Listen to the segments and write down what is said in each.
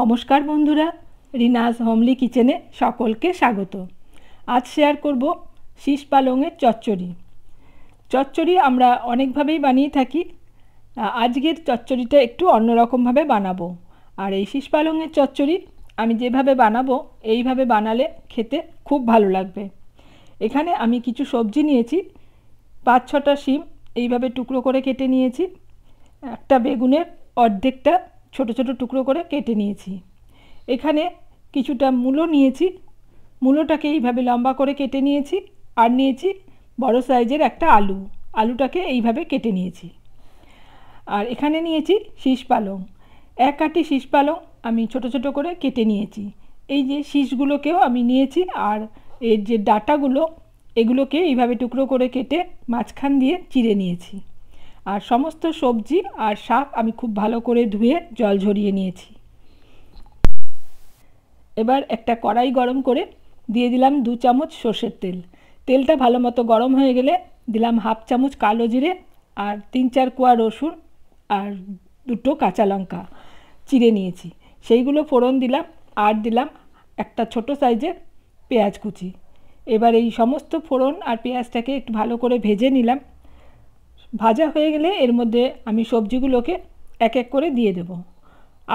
নমস্কার বন্ধুরা রিনাজ হোমলি কিচেনে সকলকে স্বাগত আজ শেয়ার করব শীষ পালংয়ের চচ্চড়ি চচ্চড়ি আমরা অনেকভাবেই বানিয়ে থাকি আজকের চচ্চড়িটা একটু অন্যরকমভাবে বানাবো আর এই শীষ পালংয়ের চচ্চড়ি আমি যেভাবে বানাবো এইভাবে বানালে খেতে খুব ভালো লাগবে এখানে আমি কিছু সবজি নিয়েছি পাঁচ ছটা শিম এইভাবে টুকরো করে কেটে নিয়েছি একটা বেগুনের অর্ধেকটা ছোট ছোট টুকরো করে কেটে নিয়েছি এখানে কিছুটা মূলো নিয়েছি মূলোটাকে এইভাবে লম্বা করে কেটে নিয়েছি আর নিয়েছি বড় সাইজের একটা আলু আলুটাকে এইভাবে কেটে নিয়েছি আর এখানে নিয়েছি শীষ পালং এক কাটি শীষ পালং আমি ছোট ছোট করে কেটে নিয়েছি এই যে শীষগুলোকেও আমি নিয়েছি আর এর যে ডাটাগুলো এগুলোকে এইভাবে টুকরো করে কেটে মাঝখান দিয়ে চিড়ে নিয়েছি আর সমস্ত সবজি আর শাক আমি খুব ভালো করে ধুয়ে জল ঝরিয়ে নিয়েছি এবার একটা কড়াই গরম করে দিয়ে দিলাম দু চামচ সর্ষের তেল তেলটা ভালো মতো গরম হয়ে গেলে দিলাম হাফ চামচ কালো জিরে আর তিন চার কোয়া রসুন আর দুটো কাঁচা লঙ্কা চিড়ে নিয়েছি সেইগুলো ফোড়ন দিলাম আর দিলাম একটা ছোট সাইজের পেঁয়াজ কুচি এবার এই সমস্ত ফোড়ন আর পেঁয়াজটাকে একটু ভালো করে ভেজে নিলাম ভাজা হয়ে গেলে এর মধ্যে আমি সবজিগুলোকে এক এক করে দিয়ে দেব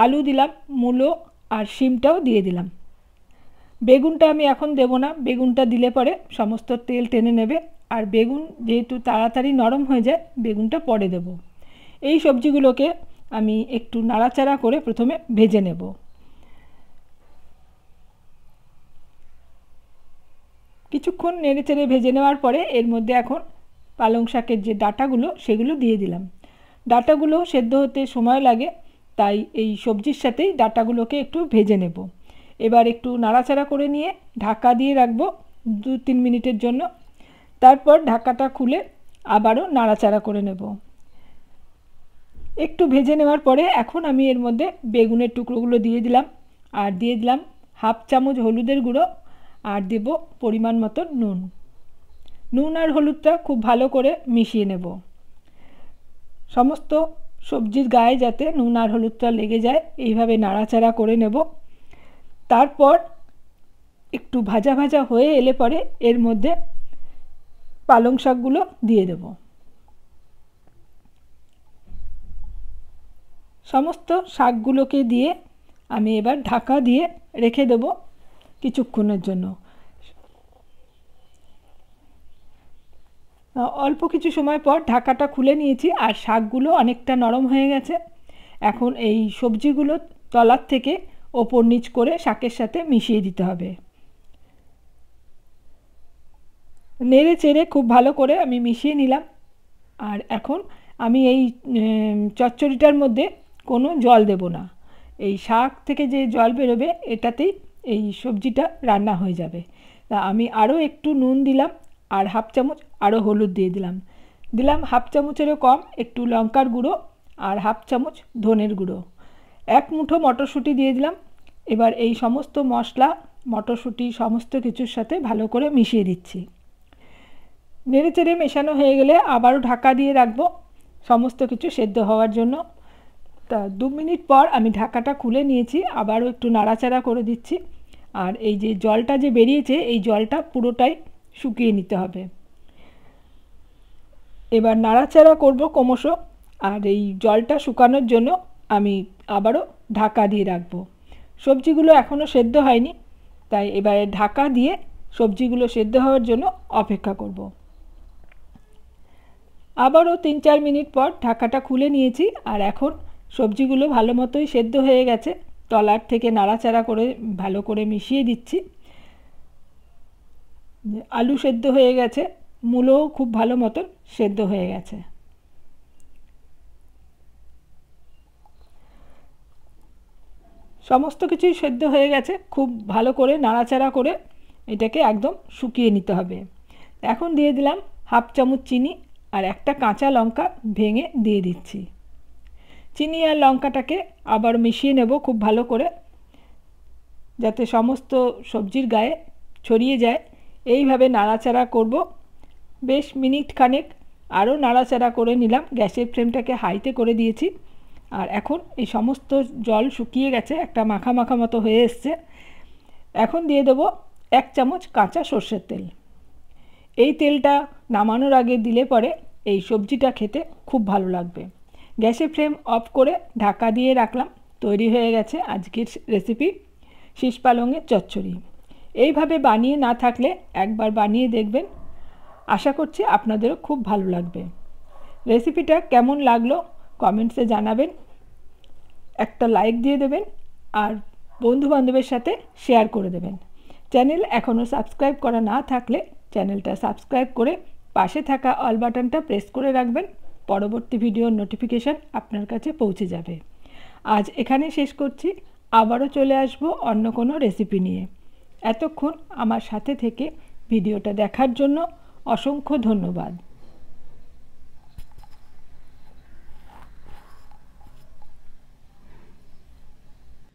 আলু দিলাম মূলো আর শিমটাও দিয়ে দিলাম বেগুনটা আমি এখন দেব না বেগুনটা দিলে পরে সমস্ত তেল টেনে নেবে আর বেগুন যেহেতু তাড়াতাড়ি নরম হয়ে যায় বেগুনটা পরে দেব এই সবজিগুলোকে আমি একটু নাড়াচাড়া করে প্রথমে ভেজে নেব কিছুক্ষণ নেড়ে চেড়ে ভেজে নেওয়ার পরে এর মধ্যে এখন পালং শাকের যে ডাটাগুলো সেগুলো দিয়ে দিলাম ডাটাগুলো সেদ্ধ হতে সময় লাগে তাই এই সবজির সাথেই ডাটাগুলোকে একটু ভেজে নেব এবার একটু নাড়াচাড়া করে নিয়ে ঢাকা দিয়ে রাখবো দু তিন মিনিটের জন্য তারপর ঢাকাটা খুলে আবারও নাড়াচাড়া করে নেব একটু ভেজে নেওয়ার পরে এখন আমি এর মধ্যে বেগুনের টুকরোগুলো দিয়ে দিলাম আর দিয়ে দিলাম হাফ চামচ হলুদের গুঁড়ো আর দেব পরিমাণ মতো নুন নুন আর হলুদটা খুব ভালো করে মিশিয়ে নেব সমস্ত সবজির গায়ে যাতে নুন আর হলুদটা লেগে যায় এইভাবে নাড়াচাড়া করে নেব তারপর একটু ভাজা ভাজা হয়ে এলে পরে এর মধ্যে পালং শাকগুলো দিয়ে দেব সমস্ত শাকগুলোকে দিয়ে আমি এবার ঢাকা দিয়ে রেখে দেব কিছুক্ষণের জন্য অল্প কিছু সময় পর ঢাকাটা খুলে নিয়েছি আর শাকগুলো অনেকটা নরম হয়ে গেছে এখন এই সবজিগুলো তলার থেকে ওপর নিচ করে শাকের সাথে মিশিয়ে দিতে হবে নেড়ে চেড়ে খুব ভালো করে আমি মিশিয়ে নিলাম আর এখন আমি এই চচ্চড়িটার মধ্যে কোনো জল দেব না এই শাক থেকে যে জল বেরোবে এটাতেই এই সবজিটা রান্না হয়ে যাবে তা আমি আরও একটু নুন দিলাম আর হাফ চামচ আরও হলুদ দিয়ে দিলাম দিলাম হাফ চামচেরও কম একটু লঙ্কার গুঁড়ো আর হাফ চামচ ধনের গুঁড়ো এক মুঠো মটরশুঁটি দিয়ে দিলাম এবার এই সমস্ত মশলা মটরশুঁটি সমস্ত কিছুর সাথে ভালো করে মিশিয়ে দিচ্ছি নেড়ে চেড়ে মেশানো হয়ে গেলে আবারও ঢাকা দিয়ে রাখবো সমস্ত কিছু সেদ্ধ হওয়ার জন্য তা দু মিনিট পর আমি ঢাকাটা খুলে নিয়েছি আবারও একটু নাড়াচাড়া করে দিচ্ছি আর এই যে জলটা যে বেরিয়েছে এই জলটা পুরোটাই শুকিয়ে নিতে হবে এবার নাড়াচাড়া করব ক্রমশ আর এই জলটা শুকানোর জন্য আমি আবারও ঢাকা দিয়ে রাখব সবজিগুলো এখনও সেদ্ধ হয়নি তাই এবারে ঢাকা দিয়ে সবজিগুলো সেদ্ধ হওয়ার জন্য অপেক্ষা করব আবারও তিন চার মিনিট পর ঢাকাটা খুলে নিয়েছি আর এখন সবজিগুলো ভালো মতোই সেদ্ধ হয়ে গেছে তলার থেকে নাড়াচাড়া করে ভালো করে মিশিয়ে দিচ্ছি আলু সেদ্ধ হয়ে গেছে মূলও খুব ভালো মতন সেদ্ধ হয়ে গেছে সমস্ত কিছুই সেদ্ধ হয়ে গেছে খুব ভালো করে নাড়াচাড়া করে এটাকে একদম শুকিয়ে নিতে হবে এখন দিয়ে দিলাম হাফ চামচ চিনি আর একটা কাঁচা লঙ্কা ভেঙে দিয়ে দিচ্ছি চিনি আর লঙ্কাটাকে আবার মিশিয়ে নেব খুব ভালো করে যাতে সমস্ত সবজির গায়ে ছড়িয়ে যায় এইভাবে নাড়াচাড়া করব বেশ মিনিট খানেক আরও নাড়াচাড়া করে নিলাম গ্যাসের ফ্লেমটাকে হাইতে করে দিয়েছি আর এখন এই সমস্ত জল শুকিয়ে গেছে একটা মাখা মাখা মতো হয়ে এসছে এখন দিয়ে দেবো এক চামচ কাঁচা সর্ষের তেল এই তেলটা নামানোর আগে দিলে পরে এই সবজিটা খেতে খুব ভালো লাগবে গ্যাসের ফ্লেম অফ করে ঢাকা দিয়ে রাখলাম তৈরি হয়ে গেছে আজকের রেসিপি শীষ পালঙের চচ্চড়ি এইভাবে বানিয়ে না থাকলে একবার বানিয়ে দেখবেন আশা করছি আপনাদেরও খুব ভালো লাগবে রেসিপিটা কেমন লাগলো কমেন্টসে জানাবেন একটা লাইক দিয়ে দেবেন আর বন্ধুবান্ধবের সাথে শেয়ার করে দেবেন চ্যানেল এখনও সাবস্ক্রাইব করা না থাকলে চ্যানেলটা সাবস্ক্রাইব করে পাশে থাকা অল বাটনটা প্রেস করে রাখবেন পরবর্তী ভিডিওর নোটিফিকেশান আপনার কাছে পৌঁছে যাবে আজ এখানে শেষ করছি আবারও চলে আসব অন্য কোনো রেসিপি নিয়ে এতক্ষণ আমার সাথে থেকে ভিডিওটা দেখার জন্য অসংখ্য ধন্যবাদ